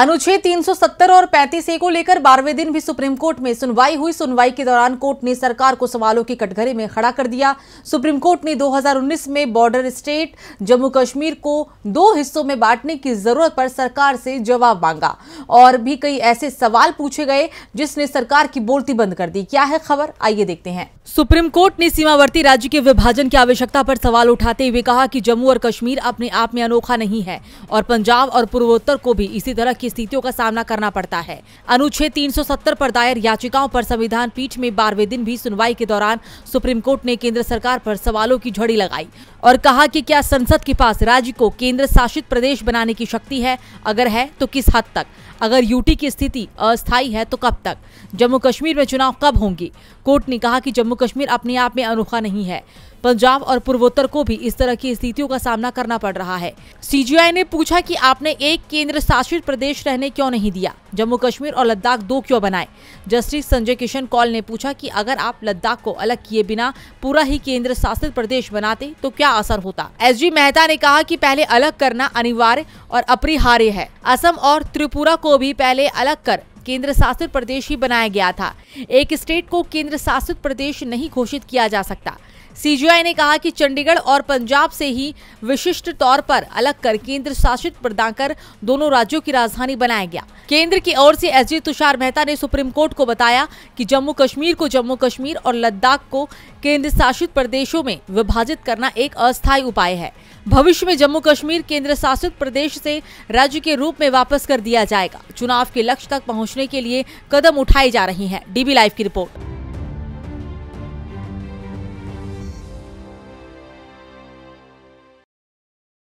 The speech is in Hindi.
अनुच्छेद 370 और 35 ए को लेकर बारहवें दिन भी सुप्रीम कोर्ट में सुनवाई हुई सुनवाई के दौरान कोर्ट ने सरकार को सवालों की कटघरे में खड़ा कर दिया सुप्रीम कोर्ट ने 2019 में बॉर्डर स्टेट जम्मू कश्मीर को दो हिस्सों में बांटने की जरूरत पर सरकार से जवाब मांगा और भी कई ऐसे सवाल पूछे गए जिसने सरकार की बोलती बंद कर दी क्या है खबर आइए देखते हैं सुप्रीम कोर्ट ने सीमावर्ती राज्य के विभाजन की आवश्यकता पर सवाल उठाते हुए कहा कि जम्मू और कश्मीर अपने आप में अनोखा नहीं है और पंजाब और पूर्वोत्तर को भी इसी तरह की स्थितियों का सामना करना पड़ता है अनुच्छेद 370 पर दायर याचिकाओं पर संविधान पीठ में बारहवें दिन भी सुनवाई के दौरान सुप्रीम कोर्ट ने केंद्र सरकार पर सवालों की झड़ी लगाई और कहा कि क्या संसद के पास राज्य को केंद्र शासित प्रदेश बनाने की शक्ति है अगर है तो किस हद तक अगर यूटी की स्थिति अस्थायी है तो कब तक जम्मू कश्मीर में चुनाव कब होंगे कोर्ट ने कहा कि जम्मू कश्मीर अपने आप में अनोखा नहीं है पंजाब और पूर्वोत्तर को भी इस तरह की स्थितियों का सामना करना पड़ रहा है सीजीआई ने पूछा कि आपने एक केंद्र शासित प्रदेश प्रदेश रहने क्यों नहीं दिया जम्मू कश्मीर और लद्दाख दो क्यों बनाए जस्टिस संजय किशन कौल ने पूछा कि अगर आप लद्दाख को अलग किए बिना पूरा ही केंद्र शासित प्रदेश बनाते तो क्या असर होता एसजी मेहता ने कहा कि पहले अलग करना अनिवार्य और अपरिहार्य है असम और त्रिपुरा को भी पहले अलग कर केंद्र शासित प्रदेश ही बनाया गया था एक स्टेट को केंद्र शासित प्रदेश नहीं घोषित किया जा सकता सीजीआई ने कहा कि चंडीगढ़ और पंजाब से ही विशिष्ट तौर पर अलग कर केंद्र शासित प्रदान कर दोनों राज्यों की राजधानी बनाया गया केंद्र की ओर से एसडी तुषार मेहता ने सुप्रीम कोर्ट को बताया कि जम्मू कश्मीर को जम्मू कश्मीर और लद्दाख को केंद्र शासित प्रदेशों में विभाजित करना एक अस्थायी उपाय है भविष्य में जम्मू कश्मीर केंद्र शासित प्रदेश से राज्य के रूप में वापस कर दिया जाएगा चुनाव के लक्ष्य तक पहुंचने के लिए कदम उठाए जा रही हैं डीबी लाइव की रिपोर्ट